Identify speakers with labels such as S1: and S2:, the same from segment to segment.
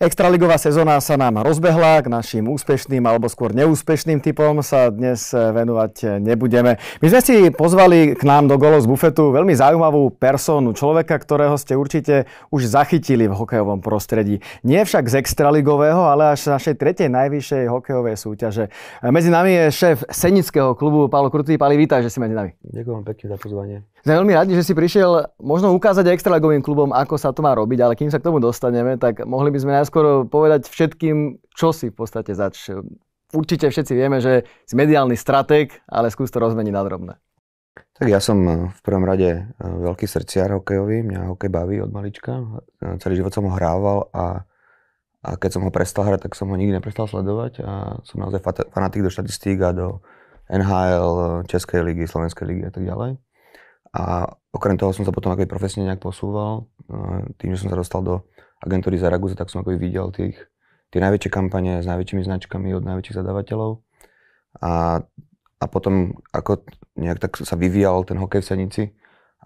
S1: Extraligová sezóna sa nám rozbehla, k našim úspešným alebo skôr neúspešným typom sa dnes venovať nebudeme. My sme si pozvali k nám do Golov z bufetu veľmi zaujímavú personu, človeka, ktorého ste určite už zachytili v hokejovom prostredí. Nie však z extraligového, ale až z našej tretej najvyššej hokejovej súťaže. Medzi nami je šéf Senického klubu Paolo Krutý. Pali, vítaj, že si medzi nami.
S2: Ďakujem pekne za pozvanie.
S1: Sme veľmi radi, že si prišiel možno ukázať extraligovým klubom, ako sa to má robiť, ale kým sa k tomu dostaneme, tak mohli by sme najskôr najskôr povedať všetkým, čo si v podstate zač. Určite všetci vieme, že si mediálny stratek, ale skús to rozmeniť na drobné.
S2: Tak ja som eh, v prvom rade eh, veľký srdciar hokejový, mňa hokej baví od malička. Eh, celý život som ho hrával a, a keď som ho prestal hrať, tak som ho nikdy neprestal sledovať a som naozaj fanatik do štatistík a do NHL, Českej ligy, Slovenskej ligy a tak ďalej. A okrem toho som sa potom ako profesne nejak posúval, tým, že som sa dostal do agentúry za Raguza, tak som ako videl tých, tie najväčšie kampane s najväčšími značkami od najväčších zadavateľov. A, a potom ako nejak tak sa vyvíjal ten hokej v Senici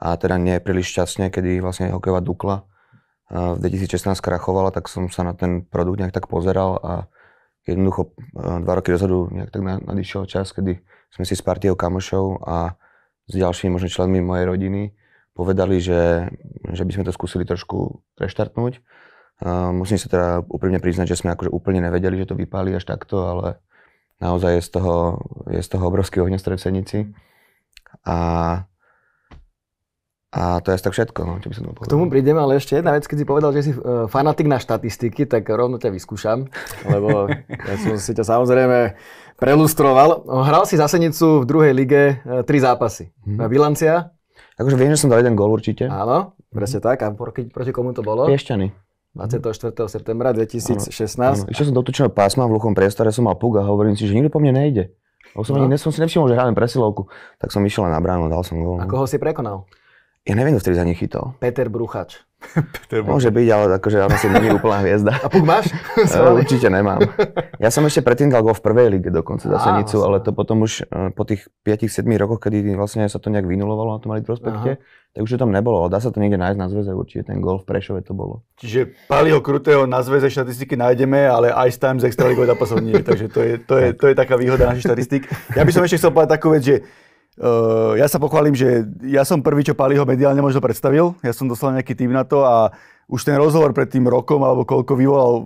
S2: a teda nie príliš šťastne, kedy vlastne hokejová Dukla v 2016 krachovala, tak som sa na ten produkt nejak tak pozeral a jednoducho dva roky dozadu nejak tak nadišiel čas, kedy sme si s partiou kamošov a s ďalšími možno členmi mojej rodiny povedali, že, že by sme to skúsili trošku reštartnúť. Uh, musím sa teda úprimne priznať, že sme akože úplne nevedeli, že to vypáli až takto, ale naozaj je z toho, je z toho obrovský ohňostroj v Senici. A, a to je asi tak všetko, no, čo by som povedal.
S1: K tomu prídem, ale ešte jedna vec, keď si povedal, že si e, fanatik na štatistiky, tak rovno ťa vyskúšam, lebo ja som si ťa samozrejme prelustroval. Hral si za Senicu v druhej lige e, tri zápasy. Mm-hmm. Bilancia Akože viem, že som dal jeden gól určite. Áno, presne mm tak. A proti, proti komu to bolo? Piešťany. 24. septembra 2016. Áno, áno.
S2: Išiel som do točného pásma v luchom priestore, som mal puk a hovorím si, že nikto po mne nejde. Osobne no. som si nevšimol, že hráme presilovku, tak som išiel na bránu, dal som gól. No. A
S1: koho si prekonal?
S2: Ja neviem, kto vtedy za nich chytol.
S1: Peter Bruchač. Peter Môže
S2: byť, ale akože on asi není úplná hviezda. A
S1: puk máš? E, určite
S2: nemám. Ja som ešte predtým dal gol v prvej lige dokonca za Senicu, ale to potom už e, po tých 5-7 rokoch, kedy vlastne sa to nejak vynulovalo na tom prospekte, tak už to tam nebolo. Dá sa to niekde nájsť na zväze určite, ten gol v Prešove to bolo.
S3: Čiže Paliho Krutého na zväze štatistiky nájdeme, ale Ice Time z extra zápasov nie. Takže to je, to, je, to je taká výhoda našich štatistík. Ja by som ešte chcel povedať takú vec, že Uh, ja sa pochválim, že ja som prvý, čo Paliho mediálne možno predstavil. Ja som dostal nejaký tým na to a už ten rozhovor pred tým rokom alebo koľko vyvolal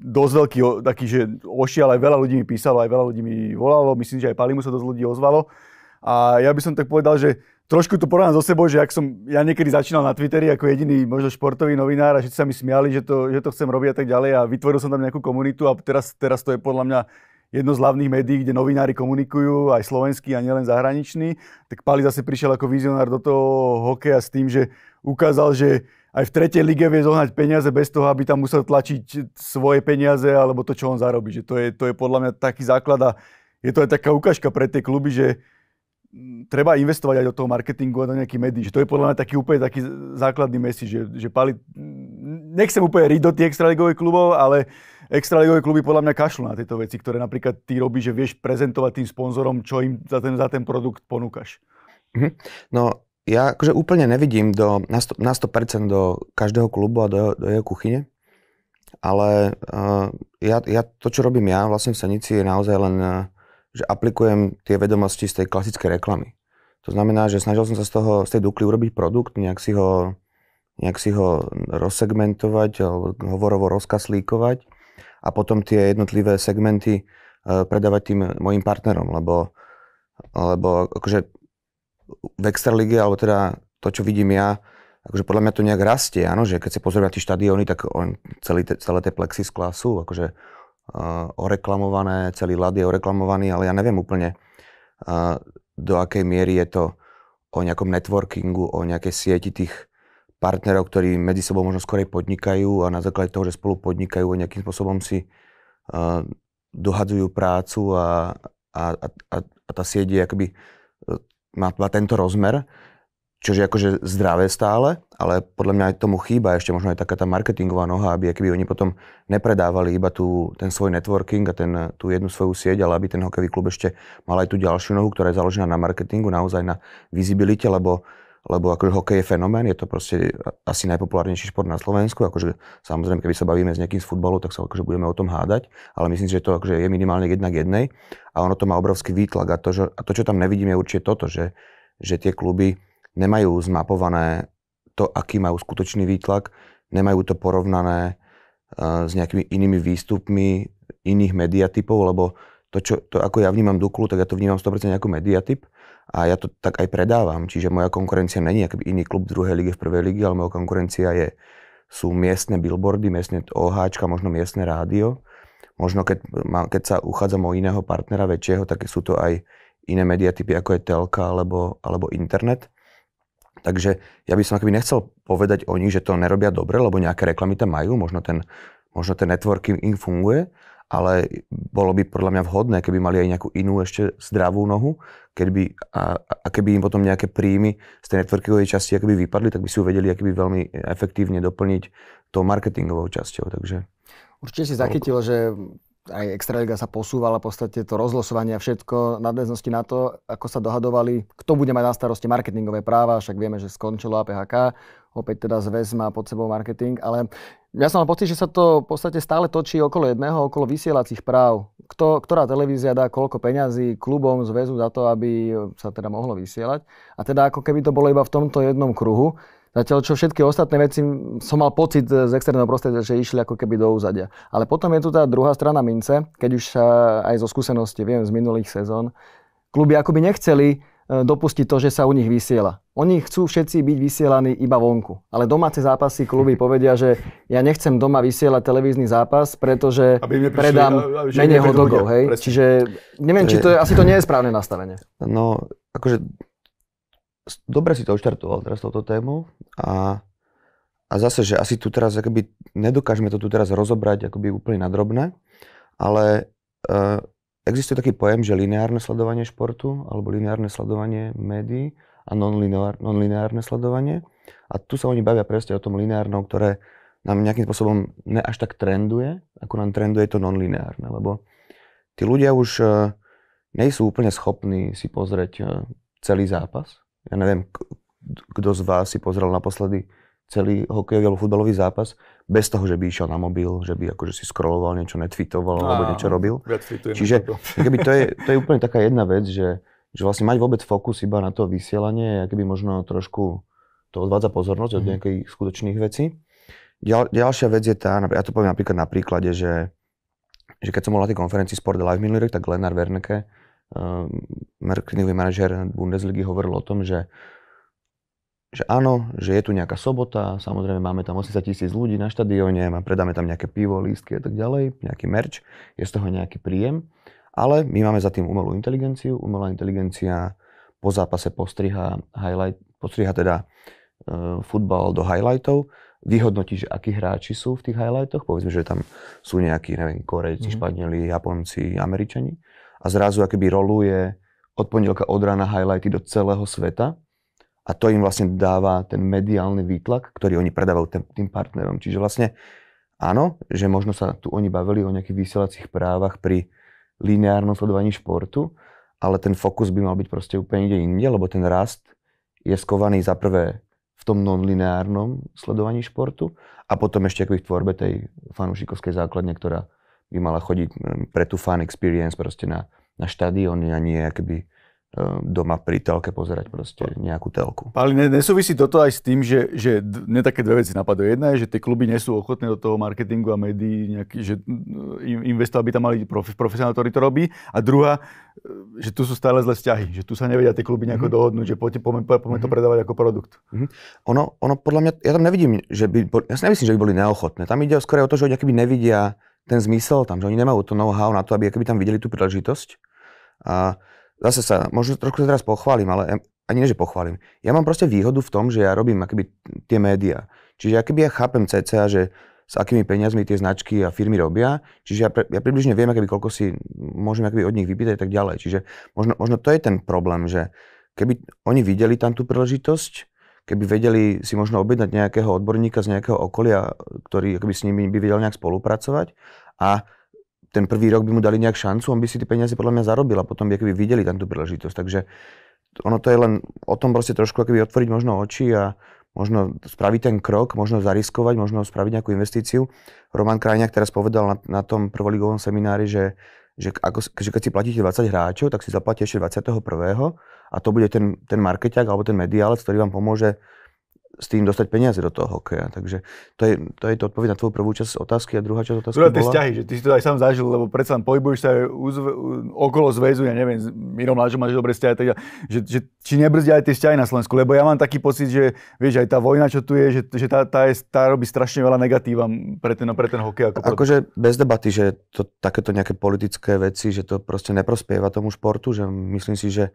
S3: dosť veľký, taký, že ošial, aj veľa ľudí mi písalo, aj veľa ľudí mi volalo, myslím, že aj Palimu sa dosť ľudí ozvalo. A ja by som tak povedal, že trošku to porovnám so sebou, že ak som ja niekedy začínal na Twitteri ako jediný možno športový novinár a všetci sa mi smiali, že to, že to chcem robiť a tak ďalej a vytvoril som tam nejakú komunitu a teraz, teraz to je podľa mňa jedno z hlavných médií, kde novinári komunikujú, aj slovenský a nielen zahraničný. tak Pali zase prišiel ako vizionár do toho hokeja s tým, že ukázal, že aj v tretej lige vie zohnať peniaze bez toho, aby tam musel tlačiť svoje peniaze alebo to, čo on zarobí. Že to, je, to je podľa mňa taký základ a je to aj taká ukážka pre tie kluby, že treba investovať aj do toho marketingu a do nejakých médií. Že to je podľa mňa taký úplne taký základný message, že, že Pali, nechcem úplne riť do tých extraligových klubov, ale extraligové kluby podľa mňa kašľú na tieto veci, ktoré napríklad ty robíš, že vieš prezentovať tým sponzorom, čo im za ten, za ten produkt ponúkaš.
S2: Mhm. No, ja akože úplne nevidím do, na, 100, na 100% do každého klubu a do, do jeho kuchyne, ale uh, ja, ja to, čo robím ja vlastne v Senici, je naozaj len, uh, že aplikujem tie vedomosti z tej klasickej reklamy. To znamená, že snažil som sa z, toho, z tej dukly urobiť produkt, nejak si ho, nejak si ho rozsegmentovať, alebo hovorovo rozkaslíkovať a potom tie jednotlivé segmenty eh, predávať tým mojim partnerom, lebo, lebo akože v Extralíge, alebo teda to, čo vidím ja, akože podľa mňa to nejak rastie, áno, že keď sa pozrieme na tie štadióny, tak on, celý te, celé tie plexisklá sú akože uh, oreklamované, celý ľad je oreklamovaný, ale ja neviem úplne, uh, do akej miery je to o nejakom networkingu, o nejakej sieti tých partnerov, ktorí medzi sebou možno skorej podnikajú a na základe toho, že spolu podnikajú a nejakým spôsobom si uh, dohadzujú prácu a, a, a, a tá sieť je akoby, e, má, má tento rozmer, čo je akože zdravé stále, ale podľa mňa aj tomu chýba ešte možno aj taká tá marketingová noha, aby keby oni potom nepredávali iba tú, ten svoj networking a ten, tú jednu svoju sieť, ale aby ten hokejový klub ešte mal aj tú ďalšiu nohu, ktorá je založená na marketingu, naozaj na vizibilite, lebo uh, lebo akože hokej je fenomén, je to proste asi najpopulárnejší šport na Slovensku, akože samozrejme, keby sa bavíme s nejakým z futbalu, tak sa akože budeme o tom hádať, ale myslím si, že to akože je minimálne jedna k jednej a ono to má obrovský výtlak a to, že, a to čo tam nevidíme je určite toto, že, že tie kluby nemajú zmapované to, aký majú skutočný výtlak, nemajú to porovnané uh, s nejakými inými výstupmi iných mediatypov, lebo to, čo, to ako ja vnímam Duklu, tak ja to vnímam 100% ako mediatyp, a ja to tak aj predávam. Čiže moja konkurencia není akoby iný klub v druhej lige, v prvej lige, ale moja konkurencia je, sú miestne billboardy, miestne OHčka, možno miestne rádio. Možno keď, keď sa uchádzam o iného partnera väčšieho, tak sú to aj iné mediatypy, typy ako je telka alebo, alebo internet. Takže ja by som akoby nechcel povedať o nich, že to nerobia dobre, lebo nejaké reklamy tam majú, možno ten, možno ten networking im funguje, ale bolo by podľa mňa vhodné, keby mali aj nejakú inú ešte zdravú nohu, keby, a, a keby im potom nejaké príjmy z tej networkingovej časti akoby vypadli, tak by si ju vedeli akoby veľmi efektívne doplniť tou marketingovou časťou. Takže...
S1: Určite si zachytil, že aj Extraliga sa posúvala, v podstate to rozlosovanie a všetko, nadväznosti na to, ako sa dohadovali, kto bude mať na starosti marketingové práva, však vieme, že skončilo APHK, opäť teda zväz má pod sebou marketing, ale ja som mal pocit, že sa to v podstate stále točí okolo jedného, okolo vysielacích práv. Kto, ktorá televízia dá koľko peňazí klubom zväzu za to, aby sa teda mohlo vysielať. A teda ako keby to bolo iba v tomto jednom kruhu. Zatiaľ čo všetky ostatné veci som mal pocit e, z externého prostredia, že išli ako keby do úzadia. Ale potom je tu tá druhá strana mince, keď už aj zo skúsenosti viem z minulých sezón, kluby akoby nechceli E, dopustiť to, že sa u nich vysiela. Oni chcú všetci byť vysielaní iba vonku. Ale domáce zápasy kluby povedia, že ja nechcem doma vysielať televízny zápas, pretože aby prišli, predám aby menej hodogov. Hej? Čiže neviem, či to je, asi to nie je správne nastavenie.
S2: No, akože dobre si to odštartoval teraz touto tému a, a zase, že asi tu teraz akoby nedokážeme to tu teraz rozobrať akoby úplne nadrobné, ale uh, Existuje taký pojem, že lineárne sledovanie športu alebo lineárne sledovanie médií a non-lineárne sledovanie. A tu sa oni bavia presne o tom lineárnom, ktoré nám nejakým spôsobom ne až tak trenduje, ako nám trenduje to non-lineárne, lebo tí ľudia už e, nejsú úplne schopní si pozrieť e, celý zápas. Ja neviem, kto z vás si pozrel naposledy celý hokejový alebo futbalový zápas, bez toho, že by išiel na mobil, že by akože si scrolloval niečo, netvitoval alebo niečo robil. Čiže keby to, je, to je úplne taká jedna vec, že, že vlastne mať vôbec fokus iba na to vysielanie, by možno trošku to odvádza pozornosť od mhm. nejakých skutočných vecí. Ďal, ďalšia vec je tá, ja to poviem napríklad na príklade, že, že keď som bol na tej konferencii Sport Live minulý rok, tak Lenar Verneke, uh, ehm, marketingový manažer Bundesligy, hovoril o tom, že že áno, že je tu nejaká sobota, samozrejme máme tam 80 tisíc ľudí na štadióne, a predáme tam nejaké pivo, lístky a tak ďalej, nejaký merč, je z toho nejaký príjem, ale my máme za tým umelú inteligenciu, umelá inteligencia po zápase postriha, highlight, postriha teda e, futbal do highlightov, vyhodnotí, že akí hráči sú v tých highlightoch, povedzme, že tam sú nejakí, neviem, Korejci, mm-hmm. Španieli, Japonci, Američani a zrazu akoby roluje od pondelka od rána highlighty do celého sveta a to im vlastne dáva ten mediálny výtlak, ktorý oni predávajú tým partnerom. Čiže vlastne áno, že možno sa tu oni bavili o nejakých vysielacích právach pri lineárnom sledovaní športu, ale ten fokus by mal byť proste úplne inde inde, lebo ten rast je skovaný za prvé v tom nonlineárnom sledovaní športu a potom ešte v tvorbe tej fanúšikovskej základne, ktorá by mala chodiť mm, pre tú fan experience proste na, na štadióny a nie akoby Ehm, doma pri telke pozerať proste nejakú telku.
S3: Ale ne, nesúvisí toto aj s tým, že, že mne také dve veci napadajú. Jedna je, že tie kluby nie sú ochotné do toho marketingu a médií, nejaký, že mm, investovať by tam mali prof, profesionál, ktorý to robí. A druhá, e, že tu sú stále zlé vzťahy, že tu sa nevedia tie kluby nejako mm-hmm. dohodnúť, že poďme, poďme, poďme mm-hmm. to mhm. predávať ako produkt. Mm-hmm.
S2: Ono, ono, podľa mňa, ja tam nevidím, že by, ja si nemyslím, že by boli neochotné. Tam ide skôr o to, že oni nevidia ten zmysel tam, že oni nemajú to know-how na to, aby tam videli tú príležitosť. A zase sa, možno trochu teraz pochválim, ale ani nie, že pochválim. Ja mám proste výhodu v tom, že ja robím akoby tie médiá. Čiže akoby ja chápem CCA, že s akými peniazmi tie značky a firmy robia. Čiže ja, pre, ja približne viem, akoby, koľko si môžem akoby od nich vypýtať a tak ďalej. Čiže možno, možno to je ten problém, že keby oni videli tam tú príležitosť, keby vedeli si možno objednať nejakého odborníka z nejakého okolia, ktorý akoby s nimi by vedel nejak spolupracovať a ten prvý rok by mu dali nejak šancu, on by si tie peniaze podľa mňa zarobil a potom by videli tam tú príležitosť. Takže ono to je len o tom proste trošku akoby otvoriť možno oči a možno spraviť ten krok, možno zariskovať, možno spraviť nejakú investíciu. Roman Krajňák teraz povedal na, na tom prvoligovom seminári, že, že, ako, že keď si platíte 20 hráčov, tak si zaplatíte ešte 21. a to bude ten, ten marketiak alebo ten mediálec, ktorý vám pomôže s tým dostať peniaze do toho hokeja. Takže to je to, je to odpoveď na tvoju prvú časť otázky a druhá časť otázky Druhá bola... vzťahy,
S3: že ty si to aj sám zažil, lebo predsa pohybuješ sa uzve, okolo zväzu, ja neviem, s Mirom Lážom máš dobré vzťahy, teda, že, že, či nebrzdia aj tie vzťahy na Slovensku, lebo ja mám taký pocit, že vieš, aj tá vojna, čo tu je, že, že tá, tá, je, tá robí strašne veľa negatívam pre ten, pre ten hokej. Ako
S2: akože bez debaty, že to, takéto nejaké politické veci, že to proste neprospieva tomu športu, že myslím si, že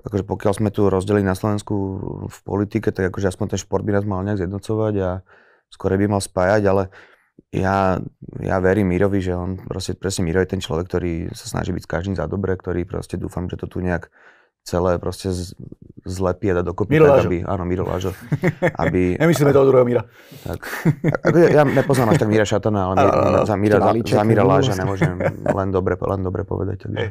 S2: akože pokiaľ sme tu rozdeli na Slovensku v politike, tak akože aspoň ten šport by nás mal nejak zjednocovať a skôr by mal spájať, ale ja, ja verím Mirovi, že on proste, presne Miro je ten človek, ktorý sa snaží byť s každým za dobre, ktorý proste dúfam, že to tu nejak celé proste zlepí a dá dokopy. Miro tak, aby, áno, Miro Lážo. Aby, ja myslím, Nemyslíme toho druhého Mira. Tak, ako ja, ja nepoznám až tak Mira Šatana, ale a, mi, a, za Mira, za, za Mira Láža nemôžem len dobre, len dobre povedať. Takže.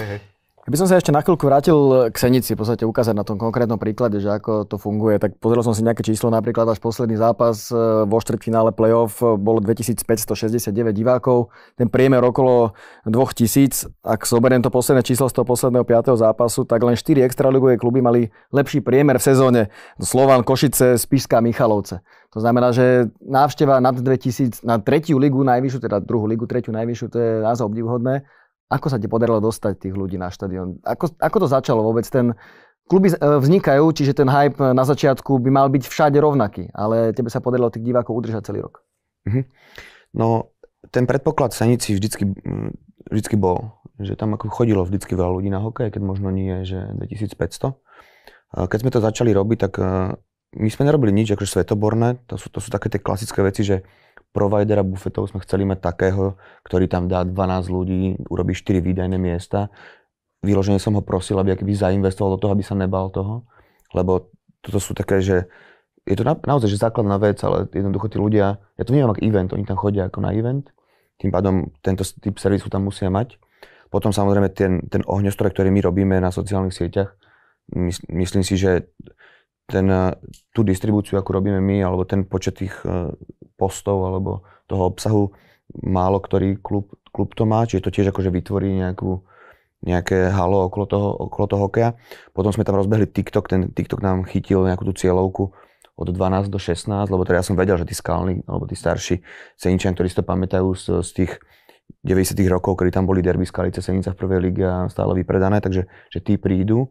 S2: hey,
S1: hey. Keby som sa ešte na chvíľku vrátil e, k Senici, v podstate ukázať na tom konkrétnom príklade, že ako to funguje, tak pozrel som si nejaké číslo, napríklad až posledný zápas e, vo štvrtfinále play-off e, bolo 2569 divákov, ten priemer okolo 2000, ak soberiem to posledné číslo z toho posledného 5. zápasu, tak len 4 extraligové kluby mali lepší priemer v sezóne. Slovan, Košice, Spišská, Michalovce. To znamená, že návšteva nad 2000, na tretiu ligu najvyššiu, teda druhú ligu, tretiu najvyššiu, to je naozaj obdivhodné. Ako sa ti podarilo dostať tých ľudí na štadión? Ako, ako to začalo vôbec? Ten, kluby eh, vznikajú, čiže ten hype eh, na začiatku by mal byť všade rovnaký, ale tebe sa podarilo tých divákov udržať celý rok.
S2: Mm-hmm. No, ten predpoklad Senici vždycky, mm, vždycky bol, že tam ako chodilo vždycky veľa ľudí na hokej, keď možno nie, že 2500. Keď sme to začali robiť, tak eh, my sme nerobili nič akože svetoborné, to sú, to sú také tie klasické veci, že providera bufetov sme chceli mať takého, ktorý tam dá 12 ľudí, urobí 4 výdajné miesta. Vyložene som ho prosil, aby akýby zainvestoval do toho, aby sa nebal toho, lebo toto sú také, že je to na, naozaj že základná vec, ale jednoducho tí ľudia, ja to vnímam ako event, oni tam chodia ako na event, tým pádom tento typ servisu tam musia mať. Potom samozrejme ten, ten ohňostroj, ktorý my robíme na sociálnych sieťach, my, myslím si, že ten, eh, tú distribúciu, ako robíme my, alebo ten počet tých eh, postov, alebo toho obsahu, málo ktorý klub, klub to má, čiže to tiež akože vytvorí nejakú, nejaké halo okolo toho, okolo toho hokeja. Potom sme tam rozbehli TikTok, ten TikTok nám chytil nejakú tú cieľovku od 12 do 16, lebo teda ja som vedel, že tí skalní, alebo tí starší seničan, ktorí si to pamätajú z, z tých 90 rokov, kedy tam boli derby Skalice, Senica v prvej lige a stále vypredané, takže že tí prídu.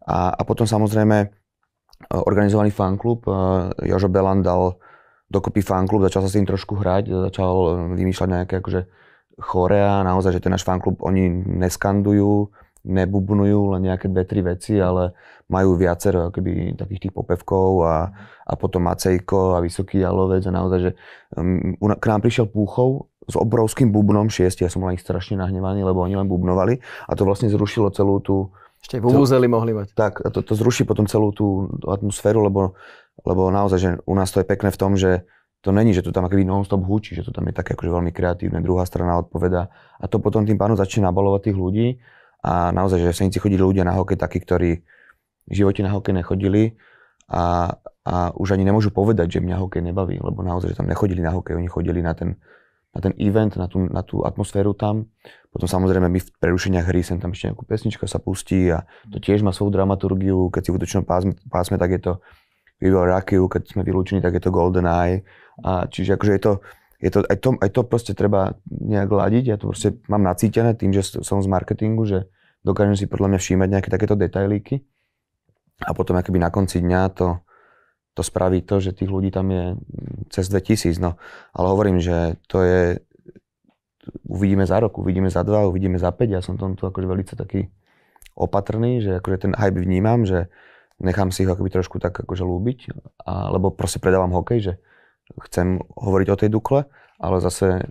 S2: A, a potom samozrejme Eh, organizovaný fanklub. Eh, Jožo Belan dal dokopy fanklub, začal sa s tým trošku hrať, začal eh, vymýšľať nejaké akože chorea, naozaj, že ten náš fanklub, oni neskandujú, nebubnujú len nejaké dve, tri veci, ale majú viacero akoby, takých tých popevkov a, a potom Macejko a Vysoký Jalovec a naozaj, že um, k nám prišiel Púchov s obrovským bubnom, šiesti, ja som len ich strašne nahnevaný, lebo oni len bubnovali a to vlastne zrušilo celú tú
S1: ešte aj vuvuzely mohli mať.
S2: Tak, to, to zruší potom celú tú atmosféru, lebo, lebo naozaj, že u nás to je pekné v tom, že to není, že tu tam akoby non-stop húči, že to tam je také akože veľmi kreatívne, druhá strana odpoveda a to potom tým pánom začne nabalovať tých ľudí a naozaj, že v Senici chodili ľudia na hokej takí, ktorí v živote na hokej nechodili a, a už ani nemôžu povedať, že mňa hokej nebaví, lebo naozaj, že tam nechodili na hokej, oni chodili na ten, na ten event, na tú, na tú atmosféru tam potom samozrejme my v prerušeniach hry sem tam ešte nejakú pesnička sa pustí a to mhm. tiež má svoju dramaturgiu. Keď si v útočnom pásme, pásme tak je to Vivo Rakiu, keď sme vylúčení, tak je to Golden Eye. A čiže akože je to, je to, aj, to, aj to proste treba nejak ladiť. Ja to proste mám nacítené tým, že som z marketingu, že dokážem si podľa mňa všímať nejaké takéto detailíky. A potom akoby na konci dňa to, to spraví to, že tých ľudí tam je cez 2000. No, ale hovorím, že to je, uvidíme za rok, uvidíme za dva, uvidíme za päť. Ja som tu akože veľmi taký opatrný, že akože ten hype vnímam, že nechám si ho akoby trošku tak akože lúbiť, a, lebo proste predávam hokej, že chcem hovoriť o tej Dukle ale zase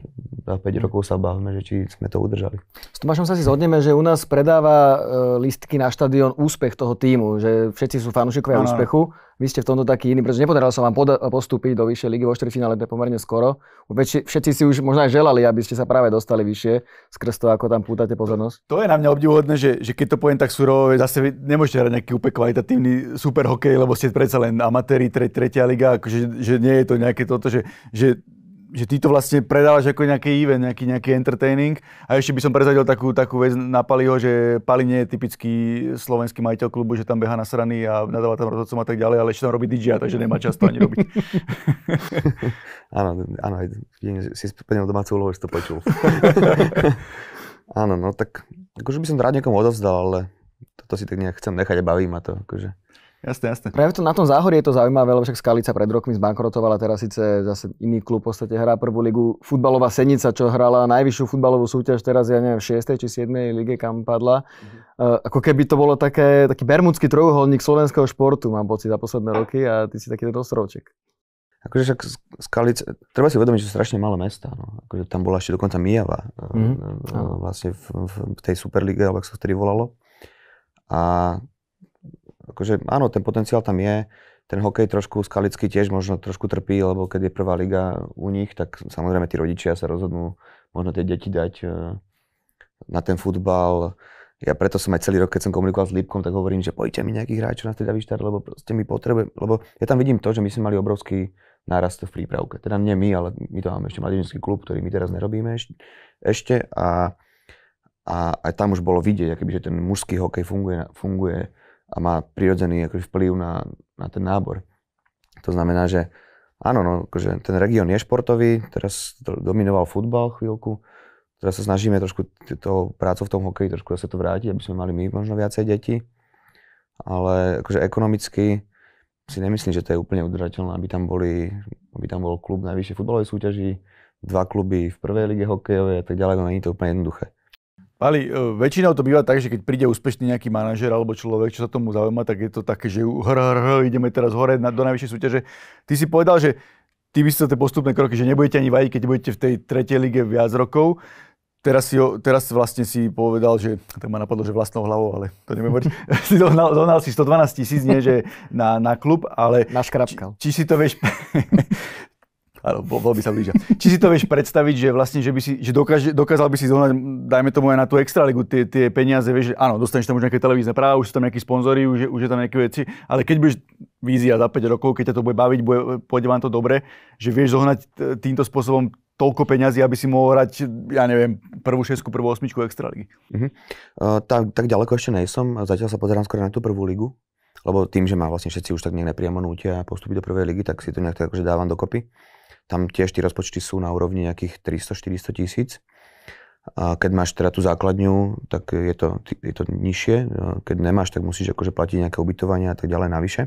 S2: za 5 rokov sa bavíme, že či sme to udržali.
S1: S Tomášom sa si zhodneme, že u nás predáva e, listky na štadión úspech toho týmu, že všetci sú fanúšikovia úspechu. Vy ste v tomto taký iný, pretože nepodarilo sa vám postúpiť do vyššej ligy vo finále to je pomerne skoro. Všetci si už možno aj želali, aby ste sa práve dostali vyššie, skrz to, ako tam pútate pozornosť.
S3: To, to je na mňa obdivuhodné, že, že keď to poviem tak surovo, zase nemôžete hrať nejaký úplne kvalitatívny super hokej, lebo ste predsa len amatéri, tre, tretia liga, akože, že nie je to nejaké toto, že, že že ty to vlastne predávaš ako nejaký event, nejaký, nejaký entertaining. A ešte by som prezadil takú, takú vec na Paliho, že Pali nie je typický slovenský majiteľ klubu, že tam beha na strany a nadáva tam rozhodcom a tak ďalej, ale ešte tam robí DJ, takže nemá čas to ani
S1: robiť.
S2: áno, áno, si splnil domácu úlohu, to počul. áno, no tak akože by som to rád niekomu odovzdal, ale toto si tak nejak chcem nechať a baví ma to. Akože.
S1: Jasné, jasné. Práve to na tom záhorie je to zaujímavé, lebo však Skalica pred rokmi zbankrotovala, teraz síce zase iný klub v podstate hrá prvú ligu. Futbalová Senica, čo hrala najvyššiu futbalovú súťaž, teraz ja neviem, 6. či 7. lige, kam padla. Mm-hmm. ako keby to bolo také, taký bermudský trojuholník slovenského športu, mám pocit, za posledné roky a ty si taký ten ostrovček.
S2: Akože však Skalica, treba si uvedomiť, že sú strašne malé mesta. No. Akože tam bola ešte dokonca Mijava, mm-hmm. vlastne v, v tej Superlige, alebo ako sa vtedy volalo. A akože áno, ten potenciál tam je, ten hokej trošku skalický tiež možno trošku trpí, lebo keď je prvá liga u nich, tak samozrejme tí rodičia sa rozhodnú možno tie deti dať e, na ten futbal. Ja preto som aj celý rok, keď som komunikoval s Lipkom, tak hovorím, že pojďte mi nejakých hráčov na teda vyštart, lebo ste mi potrebe, lebo ja tam vidím to, že my sme mali obrovský nárast v prípravke. Teda nie my, ale my to máme ešte mladížnický klub, ktorý my teraz nerobíme ešte a, a aj tam už bolo vidieť, že ten mužský hokej funguje, funguje a má prirodzený akože vplyv na, na ten nábor. To znamená, že áno, no, akože ten región je športový, teraz dominoval futbal chvíľku, teraz sa snažíme trošku to prácu v tom hokeji trošku sa to vrátiť, aby sme mali my možno viacej deti, ale akože ekonomicky si nemyslím, že to je úplne udržateľné, aby tam, boli, aby tam bol klub najvyššej futbalovej súťaži, dva kluby v prvej lige hokejovej a tak ďalej, no nie je to úplne jednoduché.
S3: Mali, e, väčšinou to býva tak, že keď príde úspešný nejaký manažer alebo človek, čo sa tomu zaujíma, tak je to také, že hr, hr, hr, ideme teraz hore na, do najvyššej súťaže. Ty si povedal, že ty by si tie postupné kroky, že nebudete ani vadiť, keď budete v tej tretej lige viac rokov. Teraz, si, teraz vlastne si povedal, že, tak ma napadlo, že vlastnou hlavou, ale to neviem hovoriť, si dohnal, dohnal si 112 tisíc, nie že na, na klub, ale... Naškrapkal. Či, či si to vieš, Áno, by sa blížia. Či si to vieš predstaviť, že vlastne, že, by si, že dokáž, dokázal by si zohnať, dajme tomu aj na tú extraligu, tie, tie peniaze, vieš, že áno, dostaneš tam už nejaké televízne práva, už sú tam nejakí sponzory, už, je, už je tam nejaké veci, ale keď budeš vízia za 5 rokov, keď ťa to bude baviť, bude, pôjde vám to dobre, že vieš zohnať týmto spôsobom toľko peňazí, aby si mohol hrať, ja neviem, prvú šesku, prvú osmičku ligy.
S2: Uh-huh. Uh, tak, tak ďaleko ešte nejsom, zatiaľ sa pozerám skoro na tú prvú ligu, lebo tým, že ma vlastne všetci už tak nejak nepriamo nútia postúpiť do prvej ligy, tak si to nejak tak akože dávam dokopy tam tiež tie rozpočty sú na úrovni nejakých 300-400 tisíc. A keď máš teda tú základňu, tak je to, je to nižšie. Keď nemáš, tak musíš akože platiť nejaké ubytovanie a tak ďalej navyše.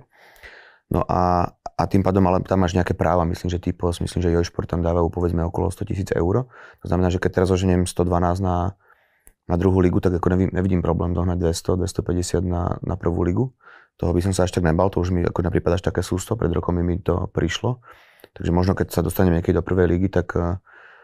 S2: No a, a tým pádom ale tam máš nejaké práva. Myslím, že typos, myslím, že Jošport tam dávajú povedzme okolo 100 tisíc eur. To znamená, že keď teraz oženiem 112 na, na druhú ligu, tak ako nevidím, nevidím problém dohnať 200, 250 na, na prvú ligu. Toho by som sa až tak nebal, to už mi ako napríklad až také sústo, pred rokom mi to prišlo. Takže možno keď sa dostaneme niekedy do prvej ligy, tak eh,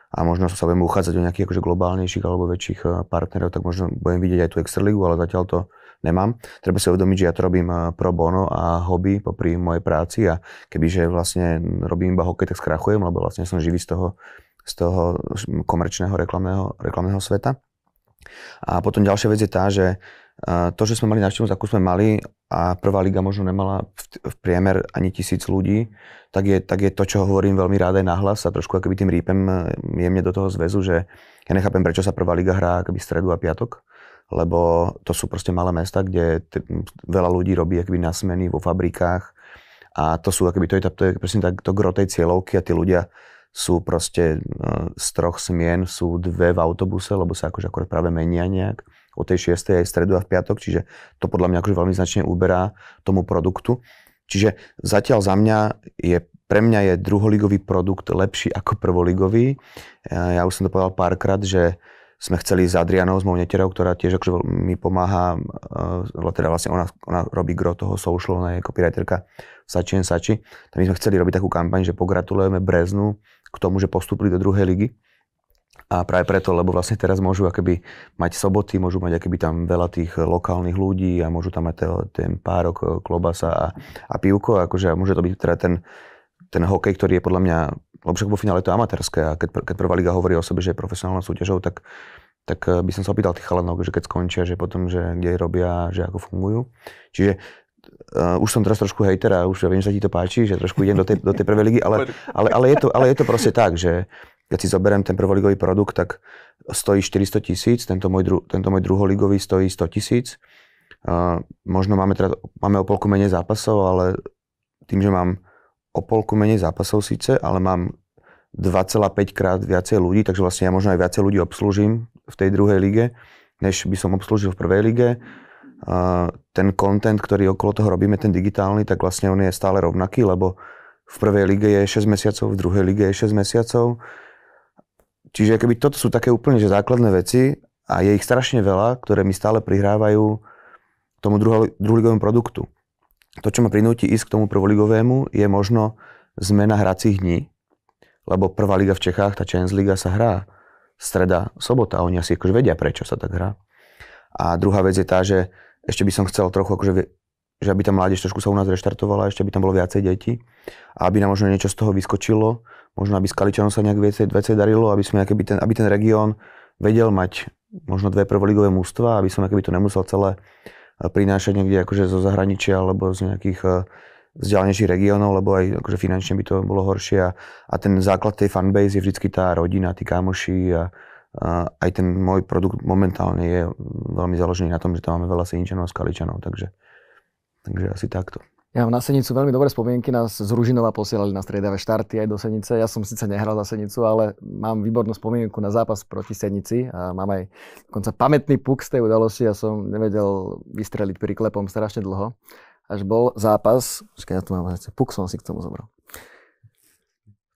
S2: a možno sa budeme uchádzať o nejakých akože globálnejších alebo väčších eh, partnerov, tak možno budem vidieť aj tú Extraligu, ale zatiaľ to nemám. Treba si uvedomiť, že ja to robím eh, pro bono a hobby popri mojej práci a kebyže vlastne robím iba hokej, tak skrachujem, lebo vlastne som živý z toho, z toho komerčného reklamného, reklamného sveta. A potom ďalšia vec je tá, že to, že sme mali návštevnosť, akú sme mali a prvá liga možno nemala v, v priemer ani tisíc ľudí, tak je, tak je to, čo hovorím veľmi rád aj nahlas a trošku akoby tým rýpem jemne do toho zväzu, že ja nechápem, prečo sa prvá liga hrá akoby stredu a piatok, lebo to sú proste malé mesta, kde t- veľa ľudí robí akoby na smeny vo fabrikách a to sú akoby, to je, to je presne tak, to gro tej cieľovky a tí ľudia sú proste no, z troch smien, sú dve v autobuse, lebo sa akože akorát práve menia nejak o tej 6. aj v stredu a v piatok, čiže to podľa mňa akože veľmi značne uberá tomu produktu. Čiže zatiaľ za mňa je, pre mňa je druholigový produkt lepší ako prvoligový. Eh, ja už som to povedal párkrát, že sme chceli s Adrianou, s mojou neterou, ktorá tiež akože mi pomáha, eh, teda vlastne ona, ona robí gro toho social, ona je copywriterka Sači Sači, tak my sme chceli robiť takú kampaň, že pogratulujeme Breznu k tomu, že postupili do druhej ligy. A práve preto, lebo vlastne teraz môžu akoby mať soboty, môžu mať akoby tam veľa tých eh, lokálnych ľudí a môžu tam mať ten párok, eh, klobasa a, a pivko. Akože môže to byť teda ten, ten hokej, ktorý je podľa mňa, lebo však vo finále to je amatérske a keď, keď prvá liga hovorí o sebe, že je profesionálna súťažou, tak, tak eh, by som sa opýtal tých chalanov, že keď skončia, že potom, že kde robia, že ako fungujú. Čiže uh, už som teraz trošku hejter a už ja viem, že sa ti to páči, že trošku idem do tej, do tej prvej ligy, ale, ale, ale, je to, ale je to proste tak, že, keď si zoberiem ten prvoligový produkt, tak stojí 400 tisíc, tento môj, dru, tento môj druholigový stojí 100 tisíc. Uh, možno máme, teda, máme o polku menej zápasov, ale tým, že mám o polku menej zápasov síce, ale mám 2,5 krát viacej ľudí, takže vlastne ja možno aj viacej ľudí obslúžim v tej druhej lige, než by som obslúžil v prvej lige. Uh, ten content, ktorý okolo toho robíme, ten digitálny, tak vlastne on je stále rovnaký, lebo v prvej lige je 6 mesiacov, v druhej lige je 6 mesiacov Čiže keby toto sú také úplne že základné veci a je ich strašne veľa, ktoré mi stále prihrávajú tomu druho, druholigovému produktu. To, čo ma prinúti ísť k tomu prvoligovému, je možno zmena hracích dní, lebo prvá liga v Čechách, tá Champions Liga sa hrá streda, sobota, oni asi akože vedia, prečo sa tak hrá. A druhá vec je tá, že ešte by som chcel trochu, akože, že aby tá mládež trošku sa u nás reštartovala, ešte by tam bolo viacej detí a aby nám možno niečo z toho vyskočilo, možno aby s Kaličanom sa nejak viacej, viacej darilo, aby, sme, by ten, aby ten región vedel mať možno dve prvoligové mústva, aby som by to nemusel celé e, prinášať niekde akože zo zahraničia alebo z nejakých vzdialenejších e, regiónov, lebo aj akože finančne by to bolo horšie. A, a ten základ tej fanbase je vždycky tá rodina, tí kámoši a, a aj ten môj produkt momentálne je veľmi založený na tom, že tam máme veľa Sinčanov a Skaličanov, takže, takže asi takto.
S1: Ja mám na Senicu veľmi dobré spomienky, nás z Ružinova posielali na striedavé štarty aj do Senice. Ja som síce nehral za Senicu, ale mám výbornú spomienku na zápas proti Senici a mám aj dokonca pamätný puk z tej udalosti. Ja som nevedel vystreliť priklepom strašne dlho, až bol zápas, počkaj, ja tu mám, puk som si k tomu zobral.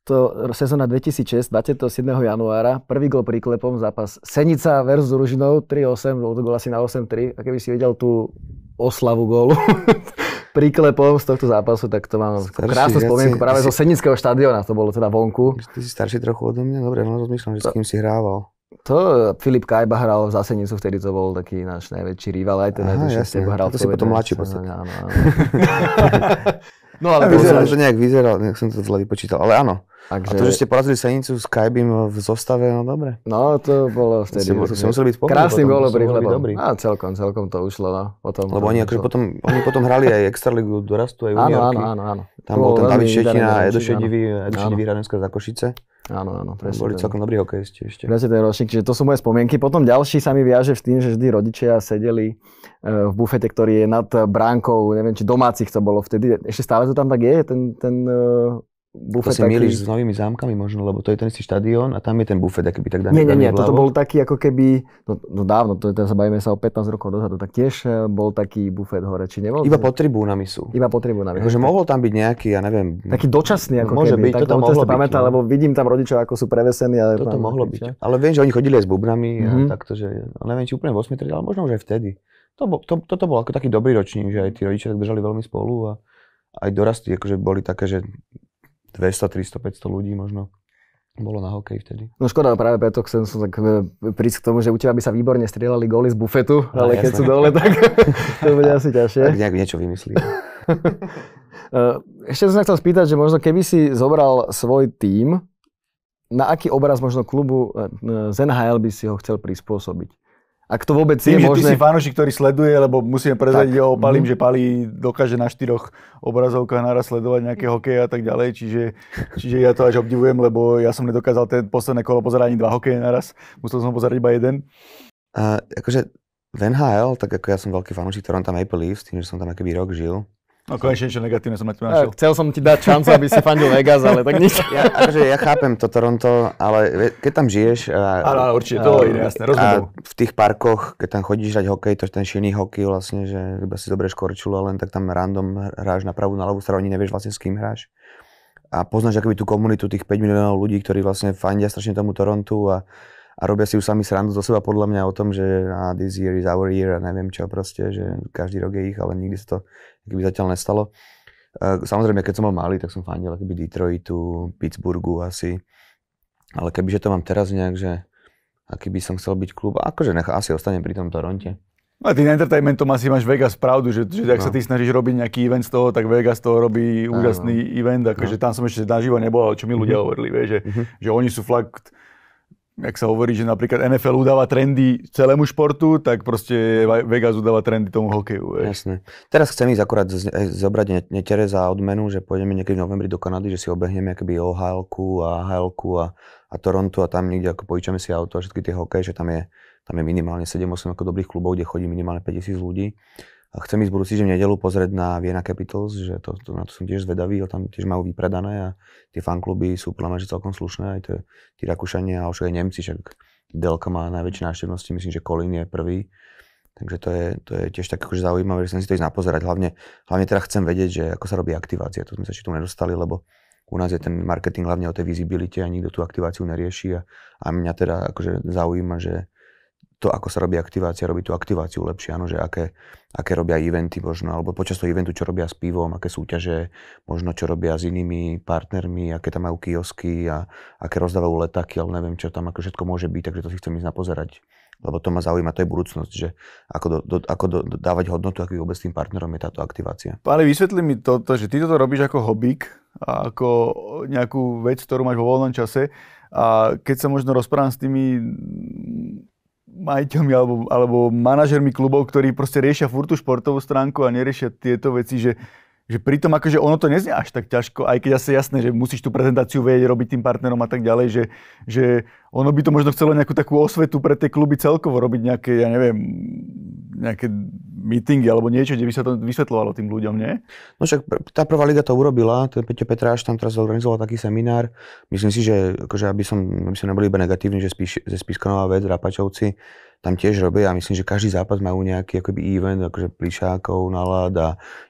S1: To sezóna 2006, 27. januára, prvý gol príklepom, zápas Senica versus Ružinov, 3-8, bol to gol asi na 8-3. A keby si vedel tú oslavu gólu, priklepom z tohto zápasu, tak to mám starší, krásnu spomienku práve si... zo Sednického štadiona, to bolo teda vonku. Ty si starší trochu odo mňa, dobre, no rozmýšľam, že to... s kým si hrával. To Filip Kajba hral v Zasenicu, vtedy to bol taký náš najväčší rival, aj ten teda najväčší s hral. To si potom mladší v podstate. Áno, áno. No ale vyzeral, že nejak vyzeral,
S2: nejak som to zle vypočítal, ale áno. Takže... A to, že ste porazili Senicu s Kajbim v zostave, no dobre.
S1: No to bolo vtedy. Musel, musel museli byť pohodlný, Krásny gól pri dobrý. A celkom, celkom to ušlo, no. Potom, Lebo oni, akože potom, oni potom hrali aj Extraligu dorastu, aj juniorky. Áno, áno, áno. Tam bol ten David Šetina,
S2: Edo Šedivý, Edo Šedivý za Košice. Áno, áno. Presne boli celkom dobrí hokejisti ešte.
S1: Presne ten ročník, čiže to sú moje spomienky. Potom ďalší sa mi viaže s tým, že vždy rodičia sedeli eh, v bufete, ktorý je nad bránkou, neviem, či domácich to bolo vtedy. Ešte stále to tam tak je, ten, ten eh, bufet to si taký... milíš s
S2: novými zámkami možno, lebo to je ten istý štadión a tam je ten bufet, by tak daný Nie, nie, nie, toto bol
S1: taký ako keby, no, no dávno, to, teraz sa bavíme sa o 15 rokov dozadu, tak tiež e, bol taký bufet hore, či nebol? Iba pod tribúnami sú. Iba pod tribúnami. Akože mohol
S2: tam byť nejaký, ja neviem.
S1: Taký dočasný ako môže keby. Byť, tak, to tam mohlo byť, pamätá, no. lebo vidím tam rodičov, ako sú prevesení. Ale toto tam, mohlo byť.
S2: Ale viem, že oni chodili aj s bubnami mm-hmm. a mhm. takto, že no neviem, či úplne v 8 ale možno už aj vtedy. To bol, to, toto bol ako taký dobrý ročník, že aj tí rodičia držali veľmi spolu a aj dorasty akože boli také, že 200, 300, 500 ľudí možno
S1: bolo na hokej vtedy. No škoda, no práve preto chcem som tak eh, prísť k tomu, že u teba by sa výborne strieľali góly z bufetu, no, ale jasné. keď sú dole, tak to bude asi ťažšie. Tak nejak niečo vymyslí. Eh, ešte som sa chcel spýtať, že možno keby si zobral svoj tím, na aký obraz možno klubu eh, z NHL by si ho chcel prispôsobiť? Ak to vôbec Tým, je že možné... ty si
S3: fanúšik, ktorý sleduje, lebo musíme prezradiť o Palim, mm. že Pali dokáže na štyroch obrazovkách naraz sledovať nejaké hokeje a tak ďalej, čiže, čiže ja to až obdivujem, lebo ja som nedokázal ten posledné kolo pozerať ani dva hokeje naraz, musel som pozerať iba jeden.
S2: Uh, akože v NHL, tak ako ja som veľký fanúšik tam Maple Leafs, tým, že som tam aký rok žil,
S3: No konečne niečo negatívne som na teba našiel. Chcel som ti dať šancu, aby si fandil Vegas, ale tak nič. Ja, akože ja chápem
S2: to Toronto, ale keď tam žiješ... A, áno,
S3: určite, to je jasné, rozumiem.
S2: v tých parkoch, keď tam chodíš hrať hokej, to je ten šinný hokej vlastne, že iba si dobre škorčilo a len tak tam random hráš na pravú, na ľavú stranu, nevieš vlastne s kým hráš. A poznáš akoby tú komunitu tých 5 miliónov ľudí, ktorí vlastne fandia strašne tomu Torontu a a robia si už sami srandu zo seba podľa mňa o tom, že ah, this year is our year a neviem čo proste, že každý rok je ich, ale nikdy sa to keby zatiaľ nestalo. E, samozrejme, keď som bol malý, tak som fandil keby Detroitu, Pittsburghu asi. Ale kebyže to mám teraz nejak, že aký by som chcel byť klub, akože nech asi ostane pri tom Toronte.
S3: No a tým entertainmentom asi máš Vegas pravdu, že, že ak no. sa ty snažíš robiť nejaký event z toho, tak Vegas toho robí úžasný no. event, akože no. tam som ešte naživo nebol, čo mi ľudia mm-hmm. hovorili, vie, že, mm-hmm. že oni sú fakt ak sa hovorí, že napríklad NFL udáva trendy celému športu, tak proste Vegas udáva trendy tomu hokeju.
S2: Vieš. Jasné. Teraz chcem ísť akurát z, zobrať netere za odmenu, že pôjdeme niekedy v novembri do Kanady, že si obehneme akoby ohl a hl a, a Toronto a tam niekde ako pojíčame si auto a všetky tie hokej, že tam je, tam je minimálne 7-8 ako dobrých klubov, kde chodí minimálne 5000 ľudí. A chcem ísť budúci že v nedelu pozrieť na Viena Capitals, že to, to, na to som tiež zvedavý, tam tiež majú vypredané a tie fankluby sú podľa mňa celkom slušné, aj to, tí Rakúšania a už aj Nemci, však Delka má najväčšie návštevnosti, myslím, že Kolín je prvý. Takže to je, to je tiež tak akože zaujímavé, že som si to ísť napozerať. Hlavne, hlavne teda chcem vedieť, že ako sa robí aktivácia. To sme sa či tomu nedostali, lebo u nás je ten marketing hlavne o tej vizibilite a nikto tú aktiváciu nerieši. A, a mňa teda akože zaujíma, že to, ako sa robí aktivácia, robí tú aktiváciu lepšie, áno, že aké, aké robia eventy možno, alebo počas toho eventu, čo robia s pivom, aké súťaže, možno čo robia s inými partnermi, aké tam majú kiosky a aké rozdávajú letáky, ale neviem, čo tam ako všetko môže byť, takže to si chcem ísť napozerať. Lebo to ma zaujíma, to je budúcnosť, že ako, do, do, ako do, dávať hodnotu, aký vôbec tým partnerom je táto aktivácia.
S3: Páne, vysvetli mi toto, že ty toto robíš ako hobík, ako nejakú vec, ktorú máš vo voľnom čase. A keď sa možno rozprávam s tými majiteľmi alebo, alebo manažermi klubov, ktorí proste riešia furt tú športovú stránku a neriešia tieto veci, že že pritom akože ono to neznie až tak ťažko, aj keď asi jasné, že musíš tú prezentáciu vedieť robiť tým partnerom a tak ďalej, že, že ono by to možno chcelo nejakú takú osvetu pre tie kluby celkovo robiť nejaké, ja neviem, nejaké meetingy alebo niečo, kde by sa to vysvetlovalo tým ľuďom, nie? No však tá prvá liga to urobila, to je Peťo Petráš tam
S2: teraz zorganizoval taký seminár. Myslím si, že akože aby som, aby som neboli iba negatívny, že spíš, že spíš vec, Rapačovci, tam tiež robia a myslím, že každý zápas majú nejaký akoby event, akože plišákov, nalad a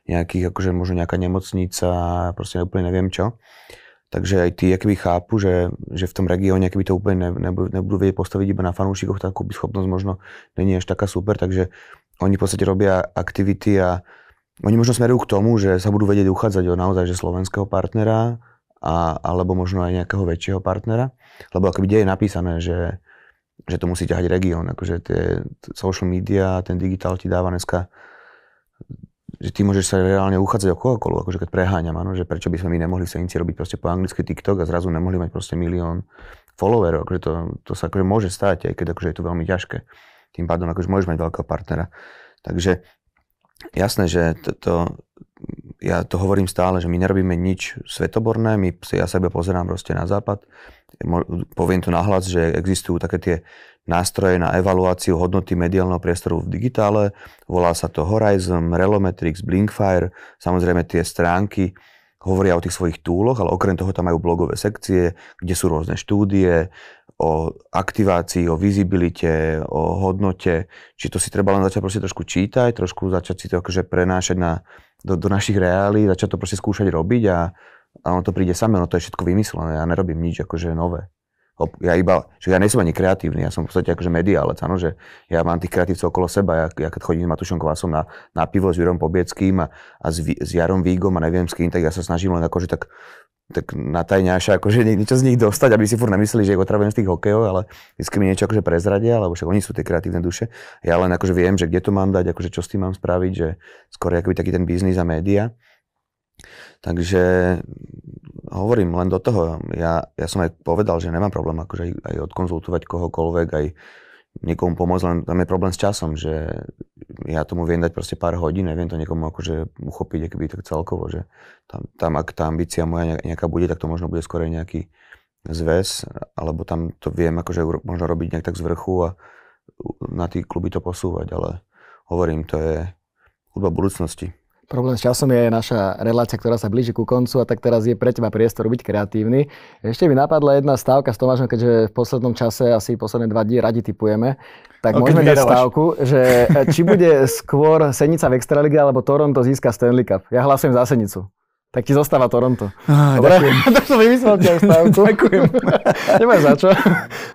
S2: nejakých, akože možno nejaká nemocnica, proste úplne neviem čo. Takže aj tí akoby chápu, že, že v tom regióne akoby to úplne nebudú vedieť postaviť iba na fanúšikoch, tak akoby schopnosť možno není až taká super, takže oni v podstate robia aktivity a oni možno smerujú k tomu, že sa budú vedieť uchádzať o naozaj že slovenského partnera, a, alebo možno aj nejakého väčšieho partnera, lebo akoby kde je napísané, že, že to musí ťahať región. Akože tie social media, ten digitál ti dáva dneska že ty môžeš sa reálne uchádzať o kohokoľvek, akože keď preháňam, áno, že prečo by sme my nemohli inci robiť proste po anglicky TikTok a zrazu nemohli mať proste milión followerov, akože to, to sa akože môže stať, aj keď akože je to veľmi ťažké. Tým pádom akože môžeš mať veľkého partnera. Takže jasné, že to, to, ja to hovorím stále, že my nerobíme nič svetoborné, my, si ja sebe pozerám proste na západ. Poviem tu nahlas, že existujú také tie nástroje na evaluáciu hodnoty mediálneho priestoru v digitále. Volá sa to Horizon, Relometrix, Blinkfire, samozrejme tie stránky, hovoria o tých svojich túloch, ale okrem toho tam majú blogové sekcie, kde sú rôzne štúdie o aktivácii, o vizibilite, o hodnote. Či to si treba len začať proste trošku čítať, trošku začať si to akože prenášať na, do, do našich reálí, začať to proste skúšať robiť a, a ono to príde samé, ono to je všetko vymyslené, ja nerobím nič akože nové ja iba, že ja nesom ani kreatívny, ja som v podstate akože mediálec, áno, že ja mám tých kreatívcov okolo seba, ja, ja keď chodím s Matušom Kvásom na, na pivo s Jurom Pobieckým a, a s, s Jarom Vígom a neviem s kým, tak ja sa snažím len akože tak tak na tajňáša akože niečo z nich dostať, aby si furt nemysleli, že ich otravujem z tých hokejov, ale vždycky mi niečo akože prezradia, lebo však oni sú tie kreatívne duše. Ja len akože viem, že kde to mám dať, akože čo s tým mám spraviť, že skôr akoby taký ten biznis a média. Takže hm, hovorím len do toho, ja, ja som aj povedal, že nemám problém akože aj, aj odkonzultovať kohokoľvek, aj niekomu pomôcť, len tam je problém s časom, že ja tomu viem dať proste pár hodín neviem to niekomu akože uchopiť, akoby tak celkovo, že tam, tam ak tá ambícia moja nejaká bude, tak to možno bude skôr nejaký zväz, alebo tam to viem akože možno robiť nejak tak z vrchu a na tí kluby to posúvať, ale hovorím, to je hudba budúcnosti.
S1: Problém s časom je naša relácia, ktorá sa blíži ku koncu a tak teraz je pre teba priestor byť kreatívny. Ešte mi napadla jedna stávka s Tomášom, keďže v poslednom čase, asi posledné dva dní radi typujeme. Tak no, môžeme dať stávku, že e, či bude skôr Senica v Extralige alebo Toronto získa Stanley Cup. Ja hlasujem za Senicu. Tak ti zostáva Toronto. Ah, Dobre? Ďakujem.
S3: tak som vymyslel ťa stavku.
S1: ďakujem. Nemáš za čo.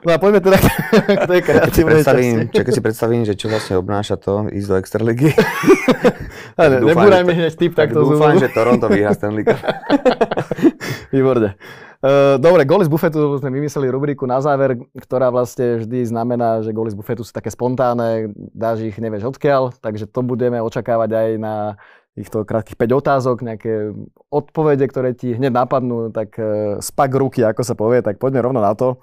S1: No a poďme teda
S3: k
S2: tej kreatívnej časti. keď si predstavím, že čo vlastne obnáša to ísť do Extraligy.
S1: Ne, nebúraj mi hneď tip takto tak Dúfam, že Toronto vyhrá Stanley Cup. Výborne. E, dobre, goly z bufetu sme vymysleli rubriku na záver, ktorá vlastne vždy znamená, že goly z bufetu sú také spontánne, dáš ich nevieš odkiaľ, takže to budeme očakávať aj na týchto krátkých 5 otázok, nejaké odpovede, ktoré ti hneď napadnú, tak e, spak ruky, ako sa povie, tak poďme rovno na to.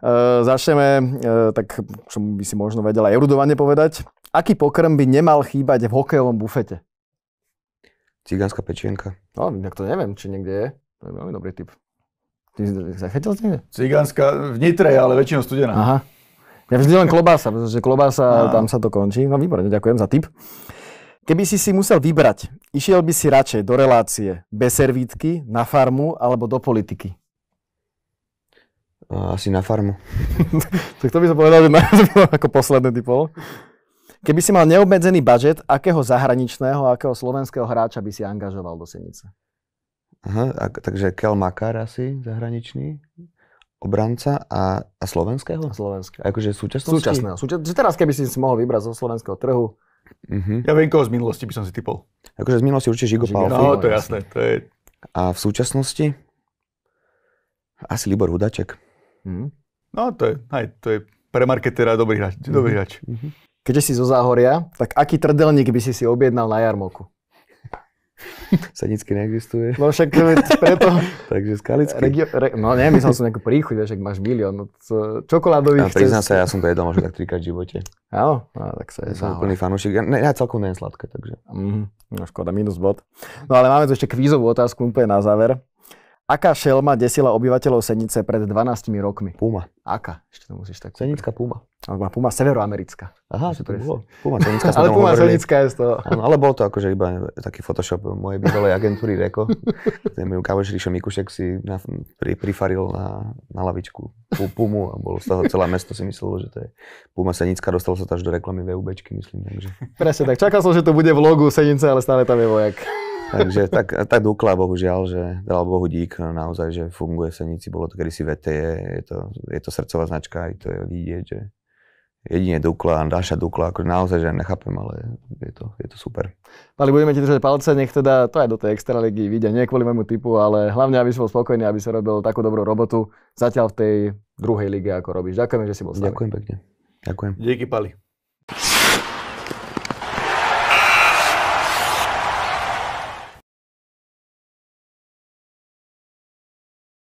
S1: E, začneme, tak čo by si možno vedela erudovane povedať. Aký pokrm by nemal chýbať v hokejovom bufete? Cigánska pečienka. No, inak to neviem, či niekde je. To je veľmi dobrý typ. Ty zachytil si niekde?
S3: Cigánska v
S1: Nitre, ale väčšinou studená. Aha. Ja vždy len klobása, pretože klobása, no. tam sa to končí. No výborne, ďakujem za tip. Keby si si musel vybrať, išiel by si radšej do relácie bez servítky, na farmu alebo do politiky? Asi na farmu. tak to by som povedal, že na, ako posledné typol. Keby si mal neobmedzený budget, akého zahraničného, akého slovenského hráča by si angažoval do Senice?
S2: Aha, a, takže Kel
S1: Makar asi zahraničný
S2: obranca a, a slovenského? Slovenského. Akože súčasnosti? Súčasného.
S1: Súča- teraz keby si si mohol vybrať zo slovenského trhu. Uh-huh. Ja viem, koho z minulosti by som si typol.
S2: Akože z minulosti určite Žigo Palfi. No, to je jasné. To je... A v súčasnosti?
S1: Asi Libor Hudaček.
S3: Uh-huh. No, to je, aj, to je pre marketera dobrý mhm. hráč. Dobrý hráč
S1: keďže si zo Záhoria, tak aký trdelník by si si objednal na jarmoku?
S2: Senický neexistuje.
S1: No však eh, preto... Takže skalický. Regio, re, no nie, myslel som nejakú príchuť, že máš milión. No čokoládový Ja, priznám sa, ja som to jedol možno tak trikrát v živote. Áno, no, tak sa je ja Som úplný fanúšik. Ja, ne, ja celkom nejem sladké, takže... Mm, no škoda, minus bod. No ale máme tu ešte kvízovú otázku úplne na záver. Aká šelma desila obyvateľov Senice pred 12 rokmi? Puma. Aká? Ešte to musíš tak... Senická puma. Alebo Puma severoamerická. Aha, to, to bolo. Puma Sonická Ale Puma Sonická je z toho. Áno, ale bol
S2: to akože iba taký Photoshop mojej bývalej agentúry Reko. Ten môj kámoš Ríšo Mikušek si na, pri, prifaril na, na lavičku Pumu a bolo z toho celé mesto si myslelo, že to je Puma Senická. Dostalo sa to až do reklamy VUBčky, myslím. Takže.
S1: Presne tak. Čakal som, že to bude v logu Senice, ale stále tam je vojak.
S2: Takže tak, tak Dukla, bohužiaľ, že dal Bohu dík, naozaj, že funguje v Senici, bolo to kedysi VTE, je to, je to srdcová značka, aj to je vidieť, že jedine Dukla, naša Dukla, ako naozaj, že nechápem, ale je to, je to super.
S1: Pali, budeme ti držať palce, nech teda to aj do tej ligy vidia nie kvôli môjmu typu, ale hlavne, aby si bol spokojný, aby si robil takú dobrú robotu zatiaľ v tej druhej lige, ako robíš. Ďakujem, že si bol s nami. Ďakujem pekne.
S3: Ďakujem. Díky, Pali.